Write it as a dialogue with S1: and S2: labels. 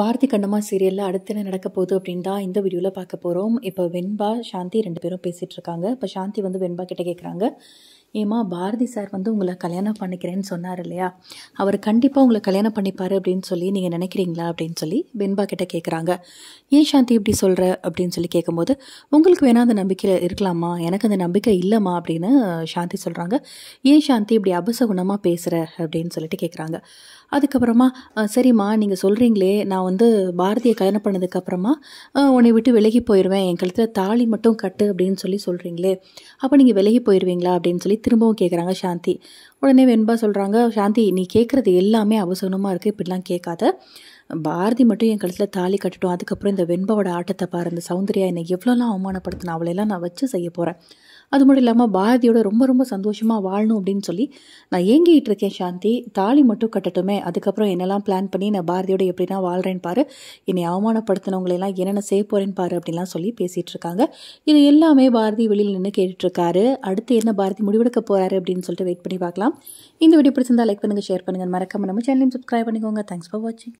S1: பாரதி கண்ணம்மா சீரியலில் அடுத்த என்ன நடக்க போகுது அப்படின்னு தான் இந்த வீடியோவில் பார்க்க போகிறோம் இப்போ வெண்பா சாந்தி ரெண்டு பேரும் பேசிகிட்டு இருக்காங்க இப்போ சாந்தி வந்து வெண்பா கிட்டே கேட்குறாங்க ஏமா பாரதி சார் வந்து உங்களை கல்யாணம் பண்ணிக்கிறேன்னு சொன்னார் இல்லையா அவர் கண்டிப்பாக உங்களை கல்யாணம் பண்ணிப்பார் அப்படின்னு சொல்லி நீங்கள் நினைக்கிறீங்களா அப்படின்னு சொல்லி வெண்பா கிட்டே கேட்குறாங்க ஏன் சாந்தி இப்படி சொல்கிற அப்படின்னு சொல்லி கேட்கும்போது உங்களுக்கு வேணால் அந்த நம்பிக்கையில் இருக்கலாமா எனக்கு அந்த நம்பிக்கை இல்லைம்மா அப்படின்னு சாந்தி சொல்கிறாங்க ஏன் சாந்தி இப்படி அபசகுணமாக பேசுகிற அப்படின்னு சொல்லிட்டு கேட்குறாங்க அதுக்கப்புறமா சரிம்மா நீங்கள் சொல்கிறீங்களே நான் வந்து பாரதியை கல்யாணம் பண்ணதுக்கப்புறமா உன்னை விட்டு விலகி போயிடுவேன் என் கழுத்தில் தாலி மட்டும் கட்டு அப்படின்னு சொல்லி சொல்கிறீங்களே அப்போ நீங்கள் விலகி போயிடுவீங்களா அப்படின்னு சொல்லி சொல்லி திரும்பவும் கேட்குறாங்க சாந்தி உடனே வெண்பா சொல்கிறாங்க சாந்தி நீ கேட்குறது எல்லாமே அவசரமாக இருக்குது இப்படிலாம் கேட்காத பாரதி மட்டும் என் கழுத்தில் தாலி கட்டட்டும் அதுக்கப்புறம் இந்த வெண்பாவோட ஆட்டத்தை பாரு இந்த சௌந்தர்யா என்னை எவ்வளோலாம் அவமானப்படுத்தின அவளையெல்லாம் நான் வச்சு செய்ய போகிறேன் அது மட்டும் இல்லாமல் பாரதியோட ரொம்ப ரொம்ப சந்தோஷமாக வாழணும் அப்படின்னு சொல்லி நான் ஏங்கிட்டு இருக்கேன் சாந்தி தாலி மட்டும் கட்டட்டுமே அதுக்கப்புறம் என்னெல்லாம் பிளான் பண்ணி நான் பாரதியோட எப்படின்னா வாழ்கிறேன்னு பாரு என்னை அவமானப்படுத்தினவங்களெல்லாம் என்னென்ன செய்ய போகிறேன்னு பாரு அப்படின்லாம் சொல்லி பேசிகிட்டு இருக்காங்க இது எல்லாமே பாரதி வெளியில் நின்று கேட்டுட்ருக்காரு அடுத்து என்ன பாரதி முடிவு கொடுக்க போகிறாரு அப்படின்னு சொல்லிட்டு வெயிட் பண்ணி பார்க்கலாம் இந்த வீடியோ பிடிச்சிருந்தால் லைக் பண்ணுங்கள் ஷேர் பண்ணுங்கள் மறக்காமல் நம்ம சேனலையும் சப்ஸ்கிரைப் பண்ணிக்கோங்க தேங்க்ஸ் ஃபார் வாட்சிங்